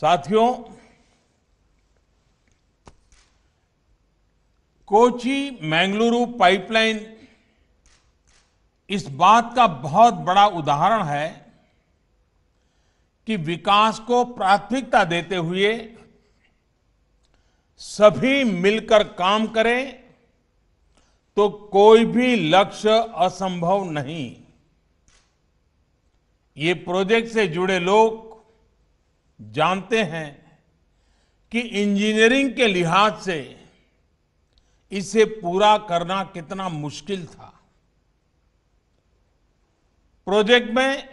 साथियों कोची मैंगलुरु पाइपलाइन इस बात का बहुत बड़ा उदाहरण है कि विकास को प्राथमिकता देते हुए सभी मिलकर काम करें तो कोई भी लक्ष्य असंभव नहीं ये प्रोजेक्ट से जुड़े लोग जानते हैं कि इंजीनियरिंग के लिहाज से इसे पूरा करना कितना मुश्किल था प्रोजेक्ट में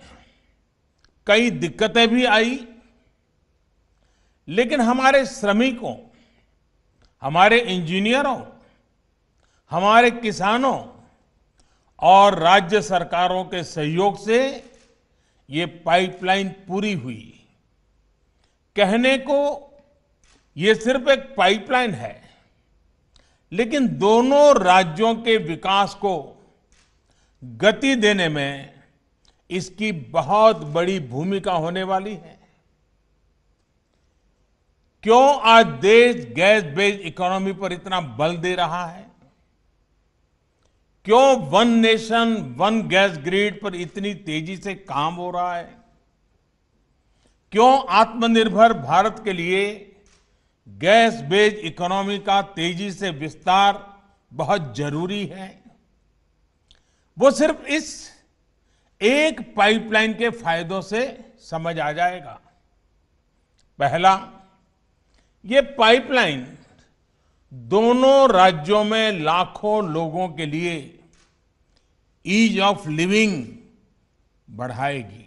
कई दिक्कतें भी आई लेकिन हमारे श्रमिकों हमारे इंजीनियरों हमारे किसानों और राज्य सरकारों के सहयोग से ये पाइपलाइन पूरी हुई कहने को ये सिर्फ एक पाइपलाइन है लेकिन दोनों राज्यों के विकास को गति देने में इसकी बहुत बड़ी भूमिका होने वाली है क्यों आज देश गैस बेस्ड इकोनॉमी पर इतना बल दे रहा है क्यों one nation one gas grid पर इतनी तेजी से काम हो रहा है क्यों आत्मनिर्भर भारत के लिए गैस बेस्ड इकोनॉमी का तेजी से विस्तार बहुत जरूरी है वो सिर्फ इस एक पाइपलाइन के फायदों से समझ आ जाएगा पहला ये पाइपलाइन दोनों राज्यों में लाखों लोगों के लिए ईज ऑफ लिविंग बढ़ाएगी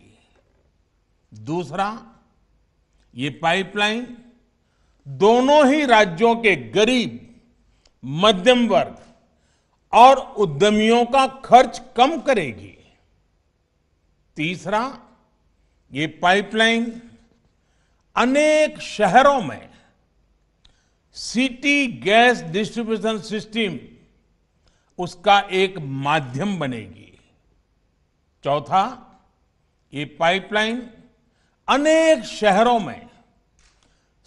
दूसरा ये पाइपलाइन दोनों ही राज्यों के गरीब मध्यम वर्ग और उद्यमियों का खर्च कम करेगी तीसरा ये पाइपलाइन अनेक शहरों में सिटी गैस डिस्ट्रीब्यूशन सिस्टम उसका एक माध्यम बनेगी चौथा ये पाइपलाइन अनेक शहरों में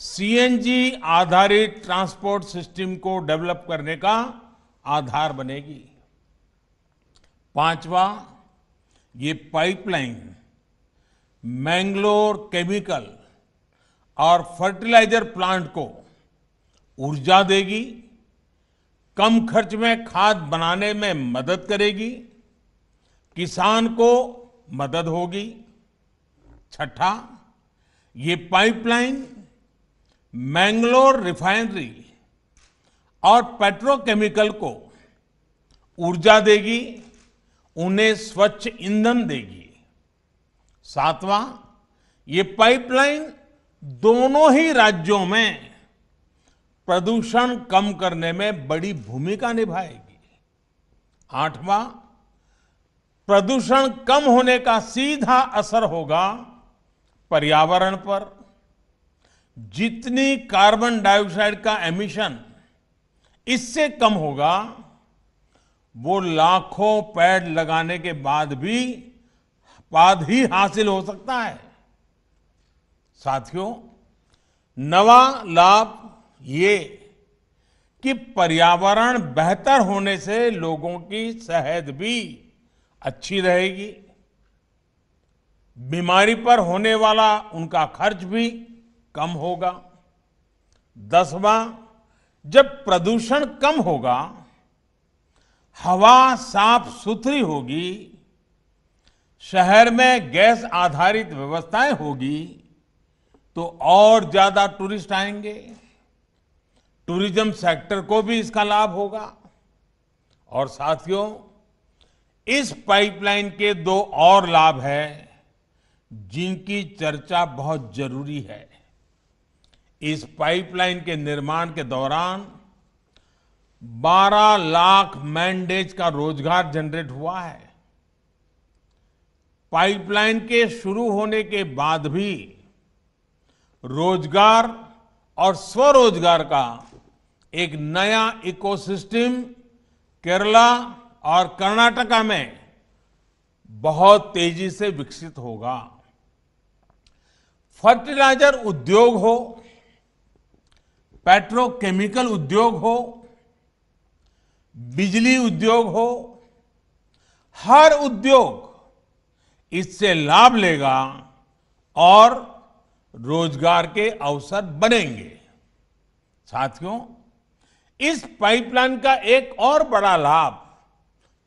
सीएनजी आधारित ट्रांसपोर्ट सिस्टम को डेवलप करने का आधार बनेगी पांचवा ये पाइपलाइन मैंगलोर केमिकल और फर्टिलाइजर प्लांट को ऊर्जा देगी कम खर्च में खाद बनाने में मदद करेगी किसान को मदद होगी छठा ये पाइपलाइन मैंगलोर रिफाइनरी और पेट्रोकेमिकल को ऊर्जा देगी उन्हें स्वच्छ ईंधन देगी सातवां ये पाइपलाइन दोनों ही राज्यों में प्रदूषण कम करने में बड़ी भूमिका निभाएगी आठवां प्रदूषण कम होने का सीधा असर होगा पर्यावरण पर जितनी कार्बन डाइऑक्साइड का एमिशन इससे कम होगा वो लाखों पेड़ लगाने के बाद भी बाद ही हासिल हो सकता है साथियों नवा लाभ ये कि पर्यावरण बेहतर होने से लोगों की सेहत भी अच्छी रहेगी बीमारी पर होने वाला उनका खर्च भी कम होगा दसवां जब प्रदूषण कम होगा हवा साफ सुथरी होगी शहर में गैस आधारित व्यवस्थाएं होगी तो और ज्यादा टूरिस्ट आएंगे टूरिज्म सेक्टर को भी इसका लाभ होगा और साथियों इस पाइपलाइन के दो और लाभ हैं जिनकी चर्चा बहुत जरूरी है इस पाइपलाइन के निर्माण के दौरान 12 लाख मैंडेज का रोजगार जनरेट हुआ है पाइपलाइन के शुरू होने के बाद भी रोजगार और स्वरोजगार का एक नया इकोसिस्टम केरला और कर्नाटका में बहुत तेजी से विकसित होगा फर्टिलाइजर उद्योग हो पेट्रोकेमिकल उद्योग हो बिजली उद्योग हो हर उद्योग इससे लाभ लेगा और रोजगार के अवसर बनेंगे साथियों इस पाइपलाइन का एक और बड़ा लाभ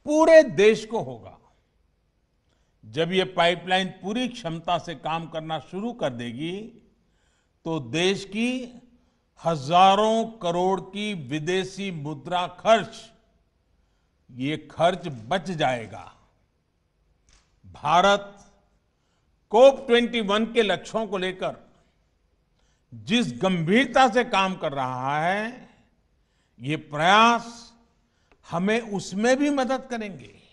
पूरे देश को होगा जब ये पाइपलाइन पूरी क्षमता से काम करना शुरू कर देगी तो देश की हजारों करोड़ की विदेशी मुद्रा खर्च ये खर्च बच जाएगा भारत कोप 21 के लक्ष्यों को लेकर जिस गंभीरता से काम कर रहा है ये प्रयास हमें उसमें भी मदद करेंगे